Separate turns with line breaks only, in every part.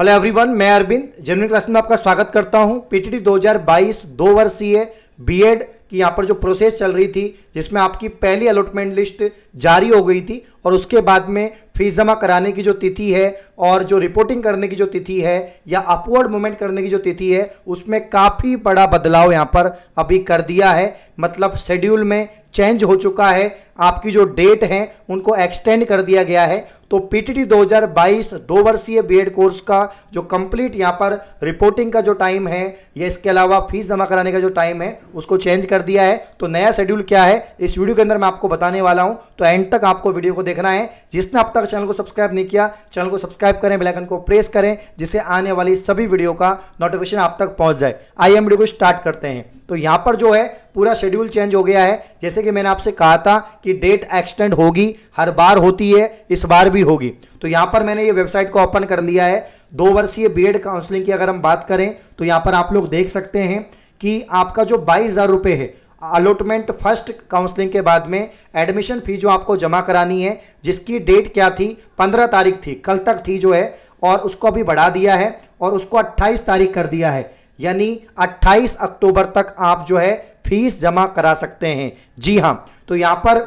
hello everyone मैं Arvind general class में आपका स्वागत करता हूं पीटीटी 2022 दो वर्षीय बीएड की यहाँ पर जो प्रोसेस चल रही थी जिसमें आपकी पहली अलॉटमेंट लिस्ट जारी हो गई थी और उसके बाद में फीस जमा कराने की जो तिथि है और जो रिपोर्टिंग करने की जो तिथि है या अपवर्ड मूवमेंट करने की जो तिथि है उसमें काफ़ी बड़ा बदलाव यहाँ पर अभी कर दिया है मतलब शेड्यूल में चेंज हो चुका है आपकी जो डेट है उनको एक्सटेंड कर दिया गया है तो पीटीटी 2022 दो वर्षीय बीएड कोर्स का जो कंप्लीट यहाँ पर रिपोर्टिंग का जो टाइम है या इसके अलावा फीस जमा कराने का जो टाइम है उसको चेंज कर दिया है तो नया शेड्यूल क्या है इस वीडियो के अंदर मैं आपको बताने वाला हूँ तो एंड तक आपको वीडियो को देखना है जिसने अब तक चैनल को सब्सक्राइब नहीं किया चैनल को सब्सक्राइब करें बेलाइकन को प्रेस करें जिससे आने वाली सभी वीडियो का नोटिफिकेशन आप तक पहुँच जाए आइए हम वीडियो को स्टार्ट करते हैं तो यहाँ पर जो है पूरा शेड्यूल चेंज हो गया है जैसे कि मैंने आपसे कहा था कि डेट एक्सटेंड होगी हर बार होती है इस बार भी होगी तो यहाँ पर मैंने ये वेबसाइट को ओपन कर लिया है दो वर्षीय बीएड काउंसलिंग की अगर हम बात करें तो यहाँ पर आप लोग देख सकते हैं कि आपका जो बाईस हज़ार रुपये है अलॉटमेंट फर्स्ट काउंसलिंग के बाद में एडमिशन फ़ी जो आपको जमा करानी है जिसकी डेट क्या थी पंद्रह तारीख थी कल तक थी जो है और उसको अभी बढ़ा दिया है और उसको अट्ठाईस तारीख कर दिया है यानी 28 अक्टूबर तक आप जो है फीस जमा करा सकते हैं जी हाँ तो यहाँ पर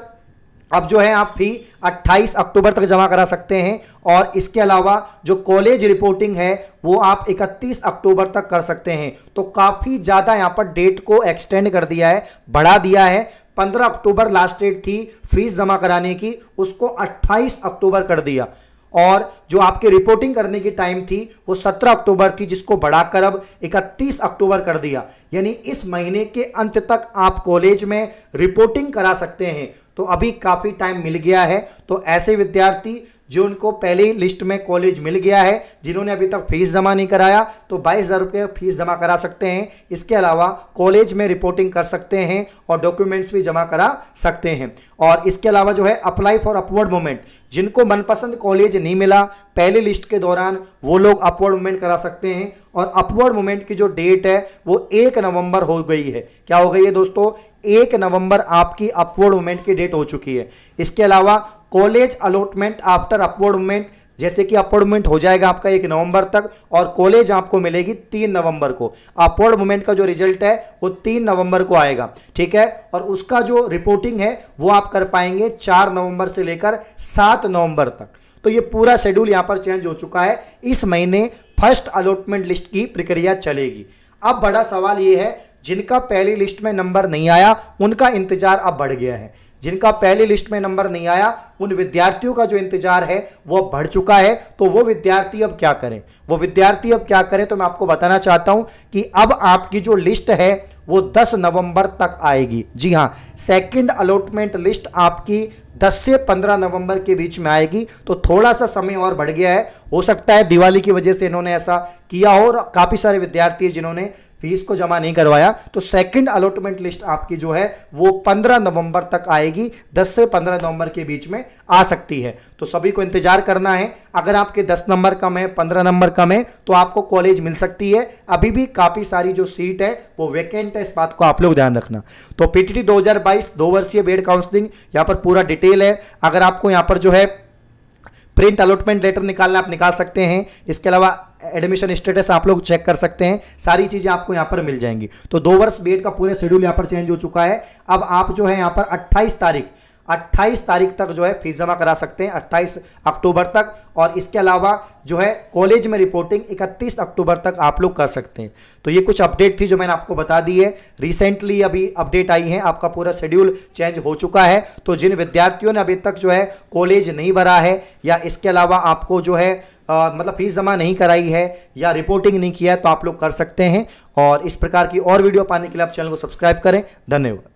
अब जो है आप फी 28 अक्टूबर तक जमा करा सकते हैं और इसके अलावा जो कॉलेज रिपोर्टिंग है वो आप 31 अक्टूबर तक कर सकते हैं तो काफ़ी ज़्यादा यहाँ पर डेट को एक्सटेंड कर दिया है बढ़ा दिया है 15 अक्टूबर लास्ट डेट थी फीस जमा कराने की उसको 28 अक्टूबर कर दिया और जो आपके रिपोर्टिंग करने की टाइम थी वो 17 अक्टूबर थी जिसको बढ़ाकर अब 31 अक्टूबर कर दिया यानी इस महीने के अंत तक आप कॉलेज में रिपोर्टिंग करा सकते हैं तो अभी काफ़ी टाइम मिल गया है तो ऐसे विद्यार्थी जो उनको पहले लिस्ट में कॉलेज मिल गया है जिन्होंने अभी तक फीस जमा नहीं कराया तो बाईस हज़ार रुपये फीस जमा करा सकते हैं इसके अलावा कॉलेज में रिपोर्टिंग कर सकते हैं और डॉक्यूमेंट्स भी जमा करा सकते हैं और इसके अलावा जो है अप्लाई फॉर अपवर्ड मूवमेंट जिनको मनपसंद कॉलेज नहीं मिला पहले लिस्ट के दौरान वो लोग अपवर्ड मूवमेंट करा सकते हैं और अपवर्ड मूवमेंट की जो डेट है वो एक नवंबर हो गई है क्या हो गई है दोस्तों एक नवंबर आपकी अपवर्ड मूवमेंट की डेट हो चुकी है इसके अलावा college allotment after upward movement जैसे कि अपवर्ड मूवमेंट हो जाएगा आपका एक नवंबर तक और कॉलेज आपको मिलेगी तीन नवंबर को अपवर्ड मूवमेंट का जो रिजल्ट है वो तीन नवंबर को आएगा ठीक है और उसका जो रिपोर्टिंग है वो आप कर पाएंगे चार नवंबर से लेकर सात नवंबर तक तो ये पूरा शेड्यूल यहाँ पर चेंज हो चुका है इस महीने फर्स्ट अलॉटमेंट लिस्ट की प्रक्रिया चलेगी अब बड़ा सवाल ये है जिनका पहली लिस्ट में नंबर नहीं आया उनका इंतजार अब बढ़ गया है जिनका पहली लिस्ट में नंबर नहीं आया उन विद्यार्थियों का जो इंतजार है वो अब बढ़ चुका है तो वो विद्यार्थी अब क्या करें वो विद्यार्थी अब क्या करें तो मैं आपको बताना चाहता हूं कि अब आपकी जो लिस्ट है वो 10 नवंबर तक आएगी जी हाँ सेकंड अलॉटमेंट लिस्ट आपकी 10 से 15 नवंबर के बीच में आएगी तो थोड़ा सा समय और बढ़ गया है हो सकता है दिवाली की वजह से इन्होंने ऐसा किया हो और काफ़ी सारे विद्यार्थी जिन्होंने फीस को जमा नहीं करवाया तो सेकंड अलॉटमेंट लिस्ट आपकी जो है वो 15 नवंबर तक आएगी आएगी 10 से 15 नवंबर के बीच में आ सकती है तो सभी को इंतजार करना है अगर आपके 10 नंबर कम है 15 नंबर कम है तो आपको कॉलेज मिल सकती है अभी भी काफ़ी सारी जो सीट है वो वैकेंट है इस बात को आप लोग ध्यान रखना तो पीटीटी 2022 दो वर्षीय बेड काउंसलिंग यहाँ पर पूरा डिटेल है अगर आपको यहाँ पर जो है प्रिंट अलॉटमेंट लेटर निकालना आप निकाल सकते हैं इसके अलावा एडमिशन स्टेटस आप लोग चेक कर सकते हैं सारी चीज़ें आपको यहाँ पर मिल जाएंगी तो दो वर्ष बी का पूरे शेड्यूल यहाँ पर चेंज हो चुका है अब आप जो है यहाँ पर 28 तारीख 28 तारीख तक जो है फीस जमा करा सकते हैं 28 अक्टूबर तक और इसके अलावा जो है कॉलेज में रिपोर्टिंग 31 अक्टूबर तक आप लोग कर सकते हैं तो ये कुछ अपडेट थी जो मैंने आपको बता दी है रिसेंटली अभी अपडेट आई है आपका पूरा शेड्यूल चेंज हो चुका है तो जिन विद्यार्थियों ने अभी तक जो है कॉलेज नहीं भरा है या इसके अलावा आपको जो है आ, मतलब फीस जमा नहीं कराई है या रिपोर्टिंग नहीं किया है तो आप लोग कर सकते हैं और इस प्रकार की और वीडियो पाने के लिए आप चैनल को सब्सक्राइब करें धन्यवाद